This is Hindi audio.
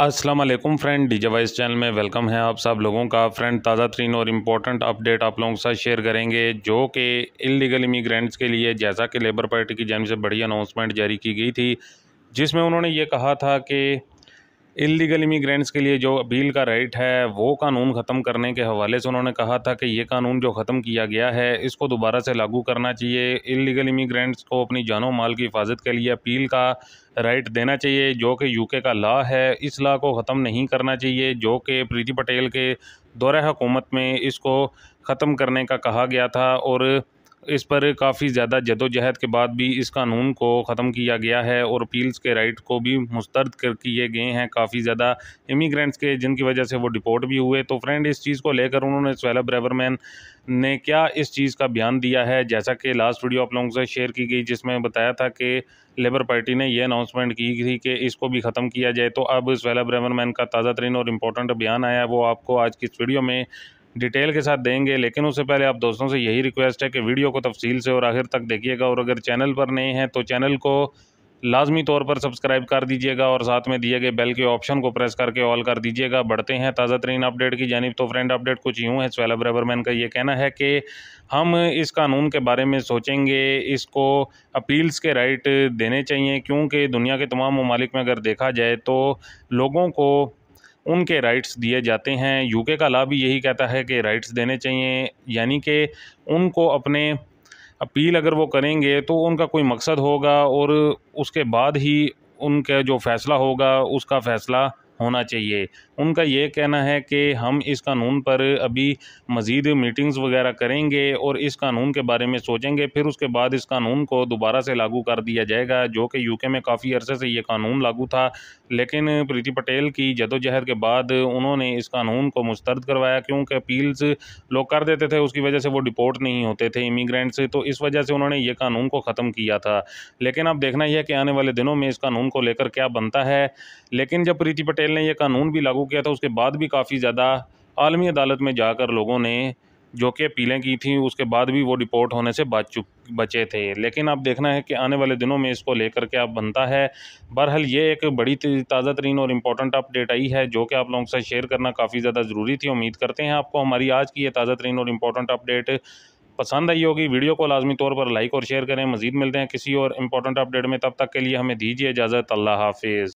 Aslam friend the voice channel में वेलकम है आप सब लोगों का फ्रेंड ताज़ा तरीन और इम्पोर्टेंट अपडेट आप लोगों के साथ शेयर करेंगे जो कि इलीगल इमीग्रेंट्स के लिए जैसा कि लेबर पार्टी की जानब से बड़ी अनाउंसमेंट जारी की गई थी जिसमें उन्होंने ये कहा था कि इलीगल इमिग्रेंट्स के लिए जो अपील का राइट है वो कानून ख़त्म करने के हवाले से उन्होंने कहा था कि ये कानून जो ख़त्म किया गया है इसको दोबारा से लागू करना चाहिए इलीगल इमिग्रेंट्स को अपनी जानो माल की हिफाजत के लिए अपील का राइट देना चाहिए जो कि यूके का लॉ है इस लॉ को ख़त्म नहीं करना चाहिए जो कि प्रीति पटेल के दौर हुकूमत में इसको ख़त्म करने का कहा गया था और इस पर काफ़ी ज़्यादा जदोजहद के बाद भी इस कानून को ख़त्म किया गया है और अपील्स के राइट को भी मुस्तरद कर किए गए हैं काफ़ी ज़्यादा इमिग्रेंट्स के जिनकी वजह से वो डिपोर्ट भी हुए तो फ्रेंड इस चीज़ को लेकर उन्होंने स्वेला ब्रेवरमैन ने क्या इस चीज़ का बयान दिया है जैसा कि लास्ट वीडियो आप लोगों से शेयर की गई जिसमें बताया था कि लेबर पार्टी ने यह अनाउंसमेंट की थी कि इसको भी ख़त्म किया जाए तो अब स्वेला ब्रेवरमैन का ताज़ा तरीन और इम्पोर्टेंट बयान आया वो आपको आज की इस वीडियो में डिटेल के साथ देंगे लेकिन उससे पहले आप दोस्तों से यही रिक्वेस्ट है कि वीडियो को तफसील से और आखिर तक देखिएगा और अगर चैनल पर नहीं है तो चैनल को लाजमी तौर पर सब्सक्राइब कर दीजिएगा और साथ में दिए गए बेल के ऑप्शन को प्रेस करके ऑल कर दीजिएगा बढ़ते हैं ताज़ा तरीन अपडेट की जानब तो फ्रेंड अपडेट कुछ यूँ है स्वेला ब्रबरमैन का ये कहना है कि हम इस कानून के बारे में सोचेंगे इसको अपील्स के राइट देने चाहिए क्योंकि दुनिया के तमाम ममालिक में अगर देखा जाए तो लोगों को उनके राइट्स दिए जाते हैं यूके का ला भी यही कहता है कि राइट्स देने चाहिए यानी कि उनको अपने अपील अगर वो करेंगे तो उनका कोई मकसद होगा और उसके बाद ही उनका जो फ़ैसला होगा उसका फ़ैसला होना चाहिए उनका ये कहना है कि हम इस कानून पर अभी मज़ीद मीटिंग्स वगैरह करेंगे और इस कानून के बारे में सोचेंगे फिर उसके बाद इस कानून को दोबारा से लागू कर दिया जाएगा जो कि यूके में काफ़ी अरसे से ये कानून लागू था लेकिन प्रीति पटेल की जदोजहद के बाद उन्होंने इस कानून को मुस्तरद करवाया क्योंकि अपील्स लोग कर देते थे उसकी वजह से वो डिपोर्ट नहीं होते थे इमिग्रेंट्स तो इस वजह से उन्होंने ये कानून को ख़त्म किया था लेकिन अब देखना यह है कि आने वाले दिनों में इस कानून को लेकर क्या बनता है लेकिन जब प्रीति पटेल इसराइल ने यह कानून भी लागू किया था उसके बाद भी काफ़ी ज़्यादा आलमी अदालत में जाकर लोगों ने जो कि अपीलें की थी उसके बाद भी वो डिपोर्ट होने से बच चुक बचे थे लेकिन आप देखना है कि आने वाले दिनों में इसको लेकर के आप बनता है बहरहाल ये एक बड़ी ताज़ा तरीन और इम्पॉर्टेंट अपडेट आई है जो कि आप लोगों से शेयर करना काफ़ी ज़्यादा ज़रूरी थी उम्मीद करते हैं आपको हमारी आज की ये ताज़ा तरीन और इम्पॉर्टेंट अपडेट पसंद आई होगी वीडियो को लाजमी तौर पर लाइक और शेयर करें मजीद मिलते हैं किसी और इम्पॉर्टेंट अपडेट में तब तक के लिए हमें दीजिए इजाज़त अल्लाह हाफिज़